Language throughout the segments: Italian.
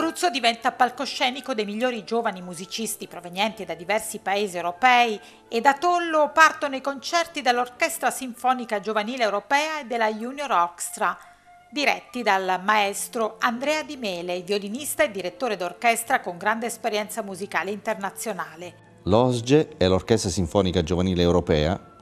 L'Abruzzo diventa palcoscenico dei migliori giovani musicisti provenienti da diversi paesi europei e da Tollo partono i concerti dell'Orchestra Sinfonica Giovanile Europea e della Junior Orchestra, diretti dal maestro Andrea Di Mele, violinista e direttore d'orchestra con grande esperienza musicale internazionale. L'OSGE e l'Orchestra Sinfonica Giovanile Europea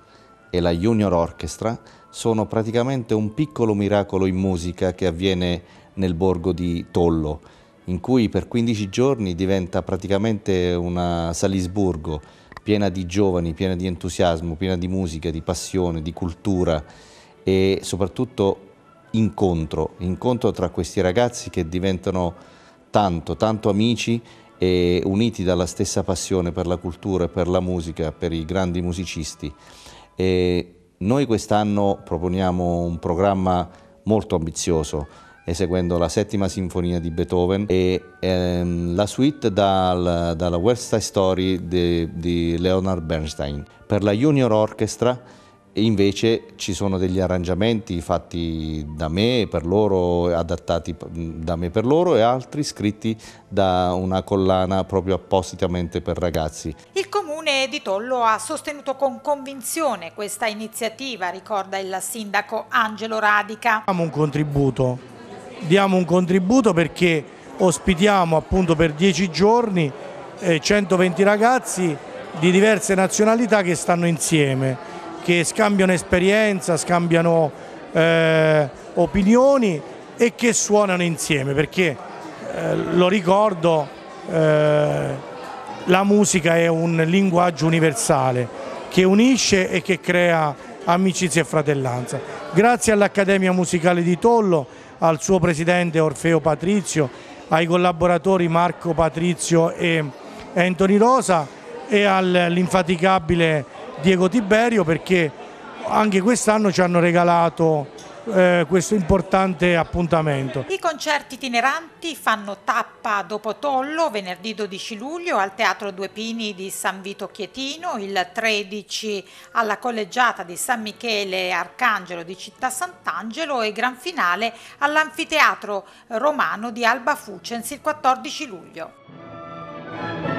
e la Junior Orchestra sono praticamente un piccolo miracolo in musica che avviene nel borgo di Tollo in cui per 15 giorni diventa praticamente una Salisburgo piena di giovani, piena di entusiasmo, piena di musica, di passione, di cultura e soprattutto incontro, incontro tra questi ragazzi che diventano tanto, tanto amici e uniti dalla stessa passione per la cultura per la musica, per i grandi musicisti. E noi quest'anno proponiamo un programma molto ambizioso, eseguendo la settima sinfonia di Beethoven e ehm, la suite dal, dalla West Side Story di, di Leonard Bernstein. Per la Junior Orchestra invece ci sono degli arrangiamenti fatti da me per loro, adattati da me per loro e altri scritti da una collana proprio appositamente per ragazzi. Il comune di Tollo ha sostenuto con convinzione questa iniziativa, ricorda il sindaco Angelo Radica. Abbiamo un contributo diamo un contributo perché ospitiamo appunto per 10 giorni 120 eh, ragazzi di diverse nazionalità che stanno insieme, che scambiano esperienza, scambiano eh, opinioni e che suonano insieme perché eh, lo ricordo eh, la musica è un linguaggio universale che unisce e che crea amicizia e fratellanza. Grazie all'Accademia Musicale di Tollo, al suo presidente Orfeo Patrizio, ai collaboratori Marco Patrizio e Anthony Rosa e all'infaticabile Diego Tiberio perché anche quest'anno ci hanno regalato eh, questo importante appuntamento. I concerti itineranti fanno tappa dopo Tollo venerdì 12 luglio al Teatro Due Pini di San Vito Chietino, il 13 alla collegiata di San Michele Arcangelo di Città Sant'Angelo e gran finale all'Anfiteatro Romano di Alba Fucens il 14 luglio.